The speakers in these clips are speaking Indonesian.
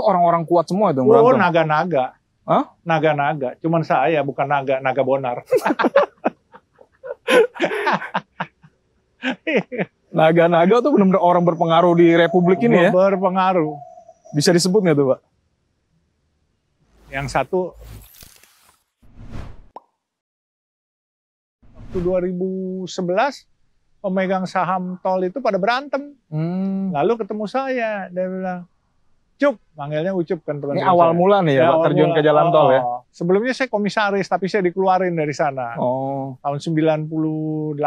itu orang-orang kuat semua itu berantem. Oh, naga-naga. Hah? Naga-naga. Cuman saya bukan naga, naga bonar. naga-naga tuh benar-benar orang berpengaruh di republik ini ya. Berpengaruh. Bisa disebut nggak tuh, Pak? Yang satu waktu 2011 pemegang saham tol itu pada berantem. Hmm. Lalu ketemu saya, dia bilang, Ucup, manggilnya Ucup kan pernah. Ini awal saya. mula nih ya, ya Pak, terjun mula. ke jalan oh, tol ya. Oh, sebelumnya saya komisaris tapi saya dikeluarin dari sana. Oh. Tahun 98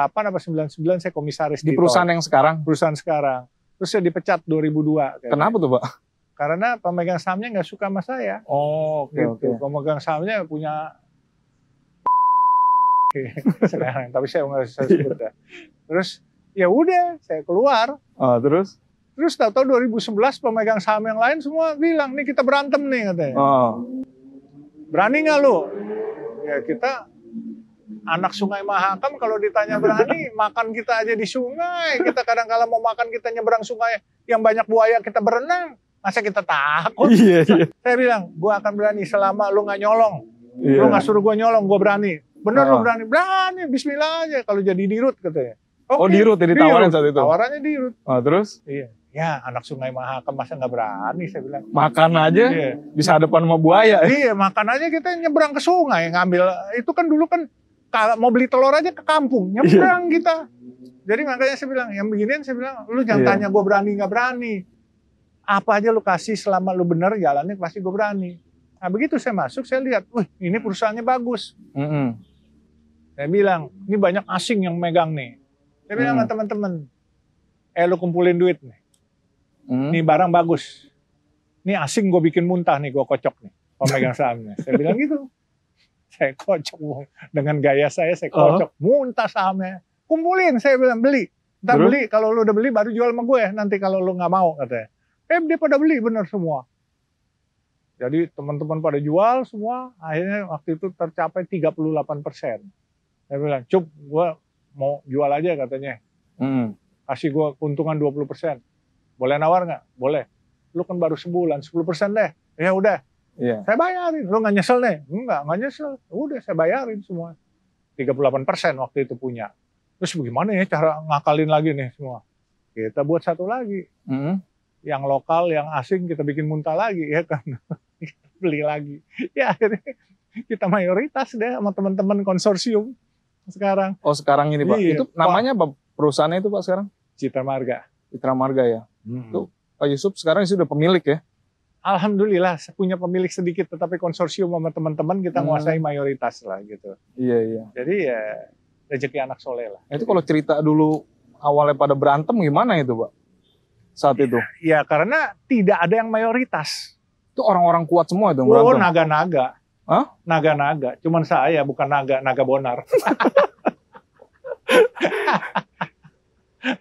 apa 99 saya komisaris di, di perusahaan tol. yang sekarang. Perusahaan sekarang. Terus saya dipecat 2002. Kayaknya. Kenapa tuh, Pak? Karena pemegang sahamnya nggak suka sama saya. Oh, oke okay, gitu. okay. Pemegang sahamnya punya sekarang, tapi saya nggak usah iya. sebut ya. Terus ya udah, saya keluar. Oh, terus Terus tahu-tahu 2011 pemegang saham yang lain semua bilang, nih kita berantem nih katanya. Oh. Berani nggak lu? Ya kita anak sungai Mahakam kalau ditanya berani, makan kita aja di sungai. Kita kadang kala mau makan kita nyebrang sungai yang banyak buaya kita berenang. Masa kita takut? Iya, iya. Saya bilang, gua akan berani selama lu nggak nyolong. Yeah. Lu iya. nggak suruh gua nyolong, gua berani. benar oh. lu berani? Berani, bismillah aja kalau jadi dirut katanya. Okay, oh dirut, jadi ditawarin saat itu? Tawarannya dirut. Oh, terus? Iya. Ya anak sungai Mahakam masa nggak berani saya bilang. Makan aja iya. bisa depan sama buaya. Iya makan aja kita nyebrang ke sungai ngambil itu kan dulu kan mau beli telur aja ke kampung iya. nyebrang iya. kita. Jadi makanya saya bilang yang beginian saya bilang lu jangan iya. tanya gue berani nggak berani. Apa aja lu kasih selama lu bener jalannya pasti gue berani. Nah begitu saya masuk saya lihat, wah ini perusahaannya bagus. Mm -hmm. Saya bilang ini banyak asing yang megang nih. Saya bilang mm. sama teman-teman, eh lu kumpulin duit nih. Hmm. barang bagus. Ini asing gue bikin muntah nih, gue kocok nih. Pemegang sahamnya. Saya bilang gitu. Saya kocok dengan gaya saya, saya oh. kocok. Uh -huh. Muntah sahamnya. Kumpulin, saya bilang beli. Ntar beli, kalau lu udah beli baru jual sama gue Nanti kalau lu gak mau katanya. Eh dia pada beli bener semua. Jadi teman-teman pada jual semua, akhirnya waktu itu tercapai 38 persen. Saya bilang, Cuk, gue mau jual aja katanya. Hmm. Kasih gue keuntungan 20 persen boleh nawar nggak? Boleh. Lu kan baru sebulan, 10% deh. Ya udah. Yeah. Saya bayarin. Lu nggak nyesel nih? Enggak, nggak nyesel. Udah, saya bayarin semua. 38% waktu itu punya. Terus bagaimana ya cara ngakalin lagi nih semua? Kita buat satu lagi. Mm -hmm. Yang lokal, yang asing kita bikin muntah lagi ya kan. kita beli lagi. Ya akhirnya kita mayoritas deh sama teman-teman konsorsium sekarang. Oh sekarang ini Pak. Iya, itu namanya apa perusahaannya itu Pak sekarang? Citra Marga. Citra Marga ya. Hmm. Pak Yusuf sekarang sudah pemilik ya? Alhamdulillah punya pemilik sedikit, tetapi konsorsium sama teman-teman kita hmm. menguasai mayoritas lah gitu. Iya iya. Jadi ya rezeki anak soleh lah. Nah, itu kalau cerita dulu awalnya pada berantem gimana itu pak? Saat ya, itu? Ya karena tidak ada yang mayoritas. Itu orang-orang kuat semua itu oh, berantem? Oh naga-naga. Hah? Naga-naga. Cuman saya bukan naga, naga bonar.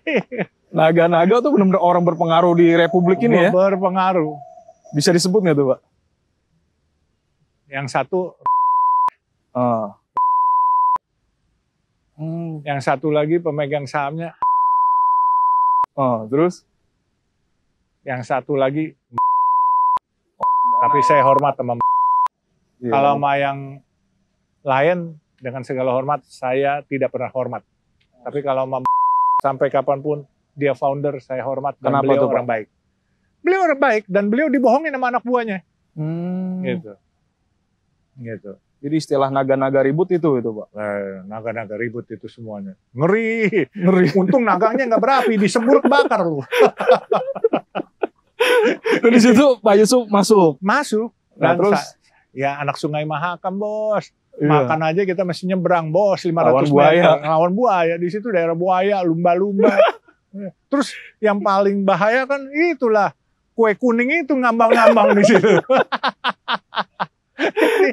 Naga-naga tuh benar-benar orang berpengaruh di Republik ini ya? Berpengaruh. Bisa disebut nggak tuh Pak? Yang satu... Oh. Hmm. Yang satu lagi pemegang sahamnya... Oh, terus? Yang satu lagi... Oh, Tapi saya hormat sama... Yeah. Kalau sama yang lain, dengan segala hormat, saya tidak pernah hormat. Tapi kalau sama sampai kapanpun dia founder, saya hormat dan Kenapa beliau tuh, orang Pak? baik. Beliau orang baik dan beliau dibohongin sama anak buahnya. Hmm. Gitu. Gitu. Jadi istilah naga-naga ribut itu itu pak. Eh, naga-naga ribut itu semuanya. Ngeri. Ngeri. Untung naganya nggak berapi, disembur kebakar lu. Di situ Pak Yusuf masuk. Masuk. Nah, dan nah, terus ya anak Sungai Mahakam bos. Iya. Makan aja kita masih nyebrang bos 500 lawan meter. Buaya. Lawan buaya. Di situ daerah buaya, lumba-lumba. Terus yang paling bahaya kan itulah kue kuning itu ngambang-ngambang di situ.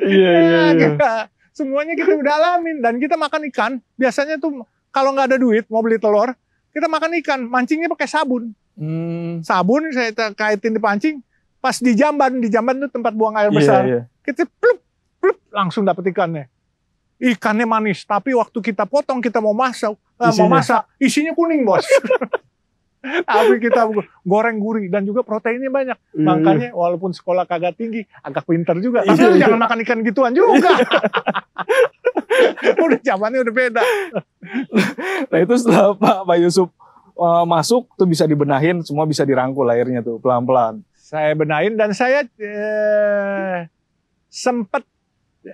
Iya, iya iya. Kita, semuanya kita udah alamin dan kita makan ikan biasanya tuh kalau nggak ada duit mau beli telur kita makan ikan mancingnya pakai sabun. Hmm. Sabun saya kaitin di pancing pas di jamban di jamban itu tempat buang air iya, besar. Yeah, yeah. Kita plup plup langsung dapet ikannya. Ikannya manis tapi waktu kita potong kita mau masak Nah, mau masak, isinya kuning bos. Tapi kita goreng gurih dan juga proteinnya banyak. Iya. Makanya walaupun sekolah kagak tinggi, agak pinter juga. Tapi iya, iya. jangan makan ikan gituan juga. udah zamannya udah beda. nah itu setelah Pak, Pak Yusuf uh, eh, masuk tuh bisa dibenahin, semua bisa dirangkul lahirnya tuh pelan-pelan. Saya benahin dan saya uh, sempet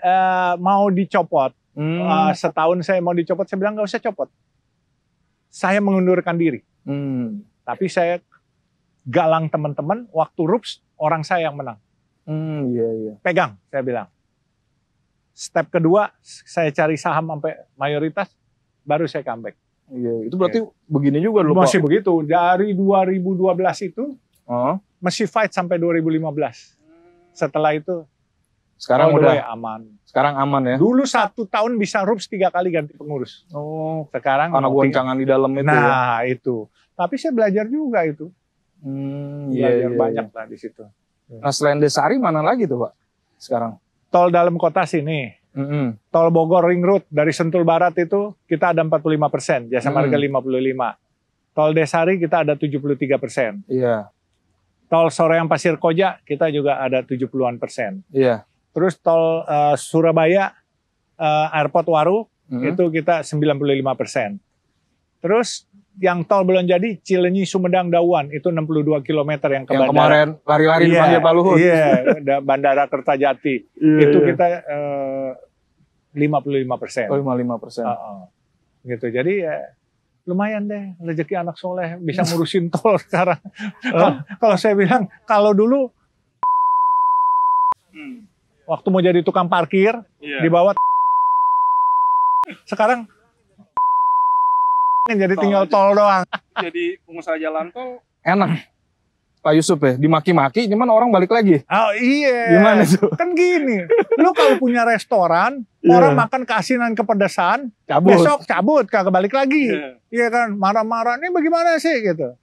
uh, mau dicopot. Hmm. Uh, setahun saya mau dicopot, saya bilang nggak usah copot saya mengundurkan diri. Hmm. Tapi saya galang teman-teman, waktu rups orang saya yang menang. Hmm, iya, iya. Pegang, saya bilang. Step kedua, saya cari saham sampai mayoritas, baru saya comeback. Iya, itu berarti iya. begini juga loh Masih begitu, dari 2012 itu, uh -huh. masih fight sampai 2015. Setelah itu, sekarang oh, udah ya aman. Sekarang aman ya. Dulu satu tahun bisa rups tiga kali ganti pengurus. Oh. Sekarang karena goncangan di dalam itu. Ya. Nah ya. itu. Tapi saya belajar juga itu. Hmm, belajar iya, iya, iya. banyak iya. lah di situ. Nah selain Desari mana lagi tuh pak sekarang? Tol dalam kota sini. Mm -hmm. Tol Bogor Ring Road dari Sentul Barat itu kita ada 45 persen, jasa mm. marga 55. Tol Desari kita ada 73 persen. Yeah. Iya. Tol Soreang Pasir Koja kita juga ada 70-an persen. Yeah. Iya Terus tol uh, Surabaya uh, Airport Waru hmm. itu kita 95 persen. Terus yang tol belum jadi Cilenyi Sumedang Dawan itu 62 km yang ke yang bandara. kemarin lari-lari yeah, Pak Luhut. Iya, yeah, Bandara Kertajati. Yeah, itu yeah. kita eh, uh, 55 persen. Oh, 55 persen. Uh -uh. Gitu. Jadi ya lumayan deh rezeki anak soleh bisa ngurusin tol sekarang. Uh. kalau saya bilang kalau dulu waktu mau jadi tukang parkir yeah. di bawah sekarang jadi tinggal tol doang jadi pengusaha jalan tol enak Pak Yusuf ya dimaki-maki cuman orang balik lagi oh iya gimana tuh kan gini lu kalau punya restoran yeah. orang makan keasinan kepedesan cabut. besok cabut kagak balik lagi iya yeah. kan marah-marah ini bagaimana sih gitu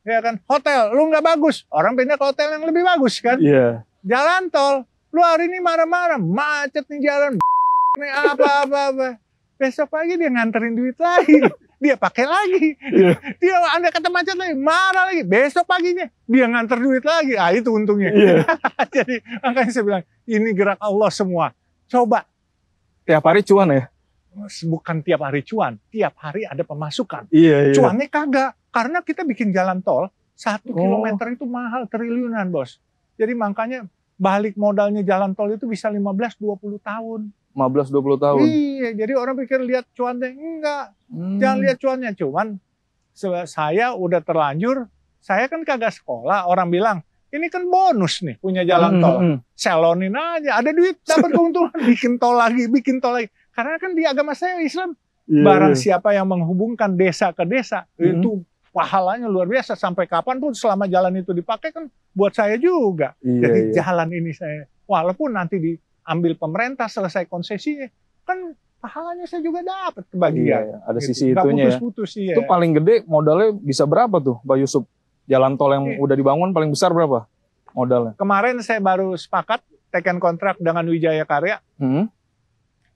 Iya kan hotel lu nggak bagus orang pindah ke hotel yang lebih bagus kan iya yeah. jalan tol Lu hari ini marah-marah, macet nih jalan, nih apa-apa. Besok pagi dia nganterin duit lagi. Dia pakai lagi. Iya. Dia anda kata macet lagi, marah lagi. Besok paginya dia nganter duit lagi. Ah itu untungnya. Yeah. Jadi makanya saya bilang, ini gerak Allah semua. Coba. Tiap hari cuan ya? bukan tiap hari cuan, tiap hari ada pemasukan. Iya, iya. Cuannya kagak, karena kita bikin jalan tol satu oh. kilometer itu mahal triliunan bos. Jadi makanya balik modalnya jalan tol itu bisa 15-20 tahun. 15-20 tahun? Iya, jadi orang pikir lihat cuannya. Enggak, hmm. jangan lihat cuannya. Cuman saya udah terlanjur, saya kan kagak sekolah. Orang bilang, ini kan bonus nih punya jalan hmm, tol. Hmm, -hmm. Selonin aja, ada duit dapat keuntungan bikin tol lagi, bikin tol lagi. Karena kan di agama saya Islam, yeah. barang iya. siapa yang menghubungkan desa ke desa -hmm. itu pahalanya luar biasa sampai kapan pun selama jalan itu dipakai kan buat saya juga. Iya, Jadi iya. jalan ini saya walaupun nanti diambil pemerintah selesai konsesi eh, kan pahalanya saya juga dapat kebagian. Iya, ada gitu. sisi itu itunya putus -putus, ya. Iya. Itu paling gede modalnya bisa berapa tuh Pak Yusuf? Jalan tol yang iya. udah dibangun paling besar berapa modalnya? Kemarin saya baru sepakat teken kontrak dengan Wijaya Karya. Hmm?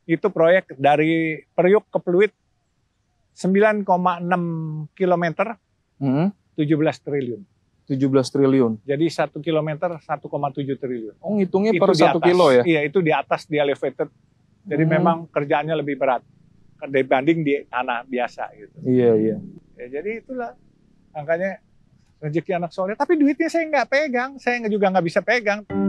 Itu proyek dari Periuk ke Pluit 9,6 kilometer hmm? 17 triliun. 17 triliun. Jadi satu kilometer 1,7 triliun. Oh, ngitungnya itu per satu kilo ya? Iya, itu di atas di elevated. Jadi hmm. memang kerjaannya lebih berat dibanding di tanah biasa gitu. Iya, iya. Ya, jadi itulah angkanya rezeki anak soleh. Tapi duitnya saya nggak pegang, saya juga nggak bisa pegang.